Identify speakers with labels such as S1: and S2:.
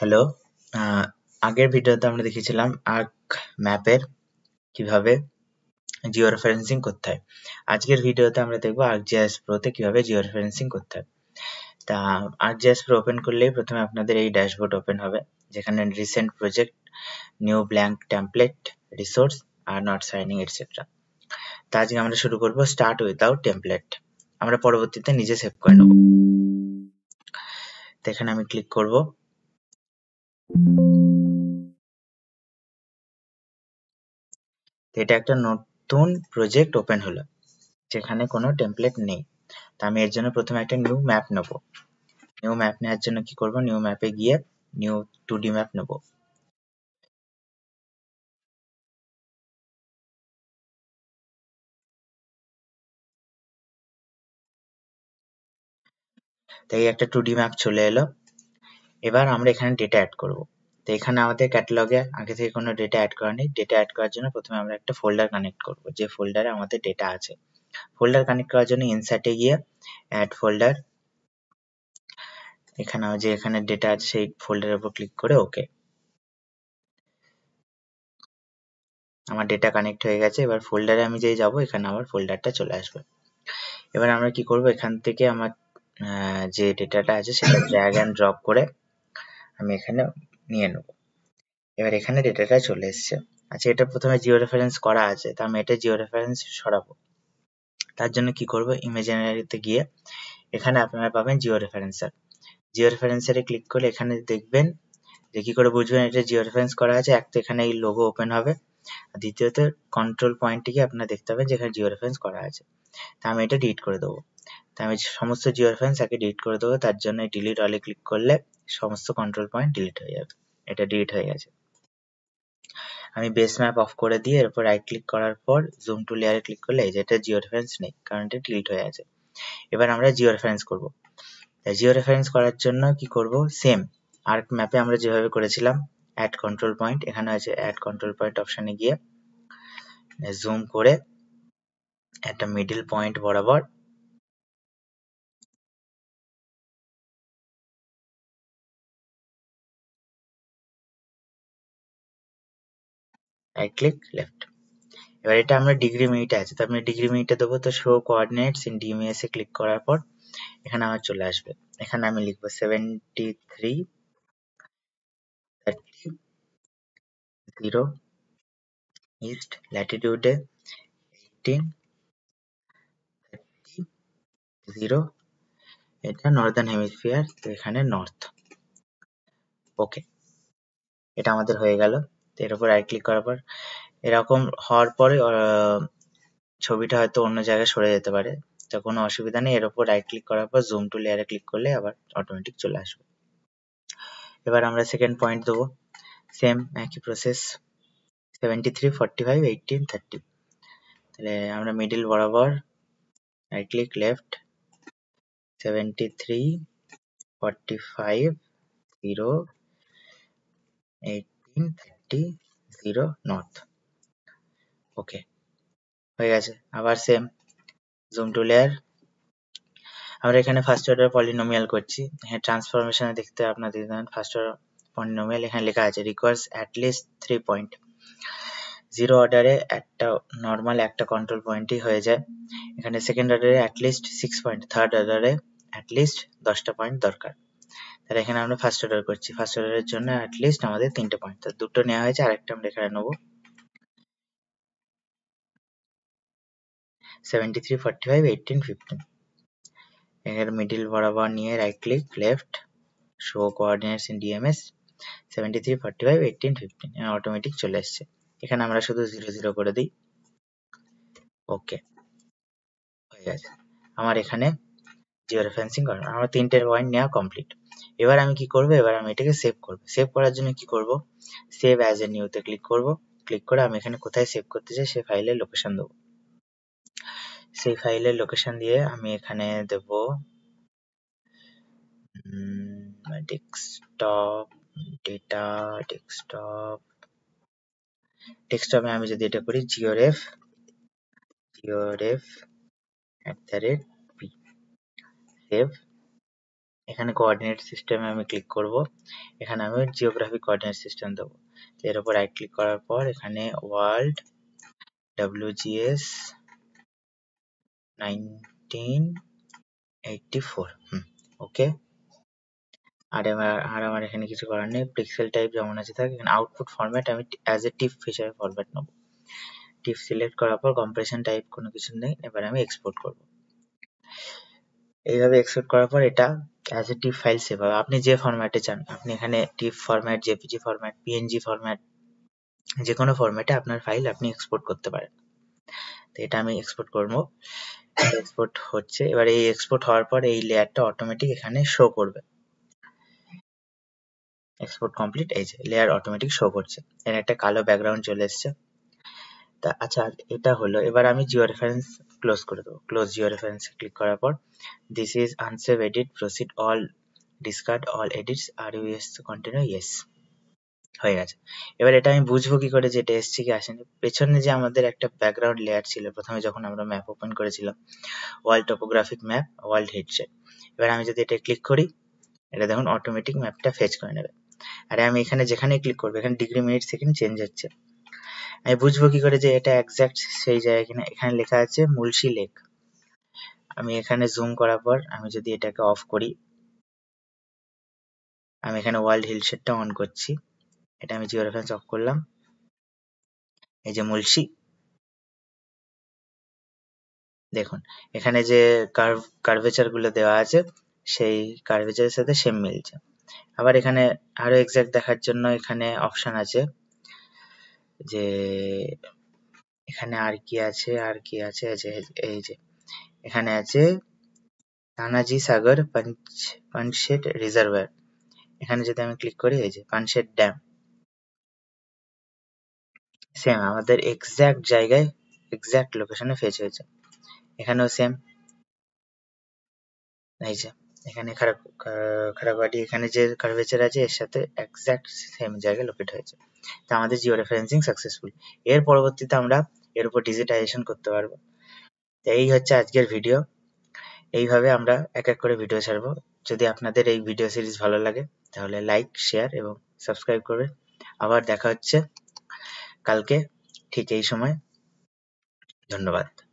S1: hello আগের ভিডিওতে আমরা দেখেছিলাম আর্ক ম্যাপের কিভাবে জিও রেফারেন্সিং করতে হয় আজকের ভিডিওতে আমরা দেখবো আর্ক জিএস প্রোতে কিভাবে জিও রেফারেন্সিং করতে হয় তা আর্ক জিএস প্রো ওপেন করলেই প্রথমে আপনাদের এই ড্যাশবোর্ড ওপেন হবে যেখানে recent project new blank template resource আর নট সাইনিং এটসেট্রা তা আজকে আমরা শুরু করব স্টার্ট উইদাউট টেমপ্লেট আমরা পরবর্তীতে নিজে সেভ করে নেব এখানে আমি ক্লিক করবো এটা একটা নতুন প্রজেক্ট ওপেন হলো যেখানে কোনো টেমপ্লেট নেই তো আমি এর জন্য প্রথমে একটা নিউ ম্যাপ নেব নিউ ম্যাপ নেওয়ার জন্য কি করব নিউ ম্যাপে গিয়ে নিউ টু ডি ম্যাপ নেব তাই একটা টু ডি ম্যাপ চলে এলো এবার আমরা এখানে ডেটা অ্যাড করব তো এখানে আমাদের ক্যাটালগে আগে থেকে কোনো ডেটা অ্যাড করা নেই ডেটা অ্যাড করার জন্য প্রথমে আমরা একটা ফোল্ডার কানেক্ট করব যে ফোল্ডারে আমাদের ডেটা আছে ফোল্ডার কানেক্ট করার জন্য ইনসার্টে গিয়ে অ্যাড ফোল্ডার এখানে যে এখানে ডেটা আছে সেই ফোল্ডারের উপর ক্লিক করে ওকে আমার ডেটা কানেক্ট হয়ে গেছে এবার ফোল্ডারে আমি যেই যাব এখানে আমার ফোল্ডারটা চলে আসবে এবার আমরা কি করব এখান থেকে আমার যে ডেটাটা আছে সেটা ড্র্যাগ অ্যান্ড ড্রপ করে আমি এখানে নিয়ে নেব এবার এখানে ডেটাটা চলে এসছে আচ্ছা এটা প্রথমে জিও রেফারেন্স করা আছে তা আমি এটা জিও রেফারেন্স সরাবো তার জন্য কি করব ইমেজিনারিতে গিয়ে এখানে আপনারা পাবেন জিও রেফারেন্সার জিও রেফারেন্সারে ক্লিক করলে এখানে দেখবেন যে কি করে বুঝবেন এটা জিও রেফারেন্স করা আছে এক তো এখানে এই লোগো ওপেন হবে আর দ্বিতীয়ত কন্ট্রোল পয়েন্টে গিয়ে আপনারা দেখতে পাবেন যেখানে জিও রেফারেন্স করা আছে তা আমি এটা ডিলিট করে দেবো তা আমি সমস্ত জিও রেফারেন্স আগে ডিলিট করে দেবো তার জন্য ডিলিট অলে ক্লিক করলে সমস্ত কন্ট্রোল পয়েন্ট ডিলিট হয়ে যাবে এটা ডিলিট হয়ে গেছে আমি বেস ম্যাপ অফ করে দিয়ে এরপর রাইট ক্লিক করার পর জুম টু লেয়ারে ক্লিক করলে এই যে এটা জিও রেফারেন্স নেই কারণ এটা ডিলিট হয়ে আছে এবার আমরা জিও রেফারেন্স করব জিও রেফারেন্স করার জন্য কি করব সেম আর্ক ম্যাপে আমরা যেভাবে করেছিলাম অ্যাড কন্ট্রোল পয়েন্ট এখানে আছে অ্যাড কন্ট্রোল পয়েন্ট অপশানে গিয়ে জুম করে একটা মিডল পয়েন্ট বরাবর রাইট ক্লিক লেফট এবার এটা আমরা ডিগ্রি মিনিটে আছে তো আমি ডিগ্রি মিনিটে দেবো তো শো কোঅর্ডিনেটস ইন এ ক্লিক করার পর এখানে আমার চলে আসবে এখানে আমি লিখবো 73 থ্রি থার্টি জিরো ইস্ট ল্যাটিটিউডে এইটিন থার্টি জিরো এটা নর্দার্ন হেমিসফিয়ার তো এখানে নর্থ ওকে এটা আমাদের হয়ে গেল তো এর উপর রাইট ক্লিক করার পর এরকম হওয়ার পরে ছবিটা হয়তো অন্য জায়গায় সরে যেতে পারে তো কোনো অসুবিধা নেই এর উপর রাইট ক্লিক করার পর জুম টু লেয়ারে ক্লিক করলে আবার অটোমেটিক চলে আসবে এবার আমরা সেকেন্ড পয়েন্ট দেবো সেম একই process seventy three forty five eighteen thirty তাহলে আমরা মিডিল বরাবর right click left seventy three forty five zero eighteen thirty zero north okay হয়ে গেছে আবার সেম জুম টু লেয়ার আমরা এখানে ফার্স্ট অর্ডার পলিনোমিয়াল করছি হ্যাঁ ট্রান্সফরমেশনে দেখতে আপনাদের ফার্স্ট অর্ডার পলিনোমিয়াল এখানে লেখা আছে requires at least three point zero অর্ডারে একটা নর্মাল একটা কন্ট্রোল পয়েন্টই হয়ে যায় এখানে সেকেন্ড অর্ডারে লিস্ট সিক্স পয়েন্ট থার্ড অর্ডারে লিস্ট দশটা পয়েন্ট দরকার তাহলে এখানে আমরা ফার্স্ট অর্ডার করছি ফার্স্ট অর্ডারের জন্য অ্যাটলিস্ট আমাদের তিনটে পয়েন্ট তো দুটো নেওয়া হয়েছে আরেকটা আমরা এখানে নেব seventy three forty five eighteen fifteen এখানে মিডিল বরাবর নিয়ে right click left show coordinates in DMS seventy three forty five eighteen fifteen automatic চলে এসছে এখানে আমরা শুধু জিরো জিরো করে দিই ওকে হয়ে গেছে আমার এখানে জিও রেফারেন্সিং করানো আমার তিনটের পয়েন্ট নেওয়া কমপ্লিট এবার আমি কি করব এবার আমি এটাকে সেভ করব সেভ করার জন্য কি করব সেভ অ্যাজ এ নিউতে ক্লিক করব ক্লিক করে আমি এখানে কোথায় সেভ করতে চাই সেই ফাইলের লোকেশন দেবো সেই ফাইলের লোকেশন দিয়ে আমি এখানে দেব ডেস্কটপ ডেটা ডেস্কটপ ডেস্কটপে আমি যদি এটা করি georef georef at the rate save এখানে কোঅর্ডিনেট সিস্টেমে আমি ক্লিক করব এখানে আমি জিওগ্রাফিক কোঅর্ডিনেট সিস্টেম দেবো এর উপর রাইট ক্লিক করার পর এখানে world WGS nineteen eighty four hmm okay আর আমার আর আমার এখানে কিছু করার নেই পিক্সেল টাইপ যেমন আছে থাকে এখানে আউটপুট ফরম্যাট আমি অ্যাজ এ টিপ হিসাবে ফরম্যাট নেব টিপ সিলেক্ট করার পর কম্প্রেশন টাইপ কোনো কিছু নেই এবার আমি এক্সপোর্ট করব এইভাবে এক্সপোর্ট করার পর এটা as a TIFF file save হবে আপনি যে ফরম্যাটে চান আপনি এখানে TIFF format JPG format PNG format যে কোনো ফরম্যাটে আপনার ফাইল আপনি এক্সপোর্ট করতে পারেন তো এটা আমি এক্সপোর্ট করব এক্সপোর্ট হচ্ছে এবার এই এক্সপোর্ট হওয়ার পর এই লেয়ারটা অটোমেটিক এখানে শো করবে এক্সপোর্ট কমপ্লিট এই যে লেয়ার অটোমেটিক শো করছে এখানে একটা কালো ব্যাকগ্রাউন্ড চলে এসছে তা আচ্ছা এটা হলো এবার আমি জিও রেফারেন্স ক্লোজ করে দেবো ক্লোজ জিও রেফারেন্সে ক্লিক করার পর this is unsaved edit proceed all discard all edits আর ইউএস কন্টিনিউ ইয়েস হয়ে গেছে এবার এটা আমি বুঝবো কি করে যে এটা এসছে কি আসেনি পেছনে যে আমাদের একটা ব্যাকগ্রাউন্ড লেয়ার ছিল প্রথমে যখন আমরা ম্যাপ ওপেন করেছিলাম world topographic map world headset এবার আমি যদি এটা ক্লিক করি এটা দেখুন অটোমেটিক ম্যাপটা ফেচ করে নেবে আর আমি এখানে যেখানে ক্লিক করবো এখানে ডিগ্রি মিনিট সেকেন্ড চেঞ্জ হচ্ছে আমি বুঝবো কি করে যে এটা একজ্যাক্ট সেই জায়গা কিনা এখানে লেখা আছে মুলসি লেক আমি এখানে জুম করার পর আমি যদি এটাকে অফ করি আমি এখানে ওয়ার্ল্ড হিল শেডটা অন করছি এটা আমি জিও রেফারেন্স অফ করলাম এই যে মুলসি দেখুন এখানে যে কার্ভ কার্ভেচার গুলো দেওয়া আছে সেই কার্ভেচারের সাথে সেম মিলছে আবার এখানে আরো এক্সাক্ট দেখার জন্য এখানে অপশন আছে যে এখানে আর কি আছে আর কি আছে এই যে এখানে আছে তানাজি সাগর পঞ্চ পাঞ্চেট রিজার্ভার এখানে যদি আমি ক্লিক করি এই যে পানশেট ড্যাম সেম আমাদের এক্স্যাক্ট জায়গায় এক্স্যাক্ট লোকেশনে ফেচ হয়েছে এখানেও সেম এই যে এখানে খারাপাটি এখানে যে কার্ভেচার আছে এর সাথে এক্সাক্ট সেম জায়গায় লোকেট হয়েছে তো আমাদের জিও রেফারেন্সিং সাকসেসফুল এর পরবর্তীতে আমরা এর উপর ডিজিটাইজেশন করতে পারবো তো এই হচ্ছে আজকের ভিডিও এইভাবে আমরা এক এক করে ভিডিও ছাড়বো যদি আপনাদের এই ভিডিও সিরিজ ভালো লাগে তাহলে লাইক শেয়ার এবং সাবস্ক্রাইব করবে আবার দেখা হচ্ছে কালকে ঠিক এই সময় ধন্যবাদ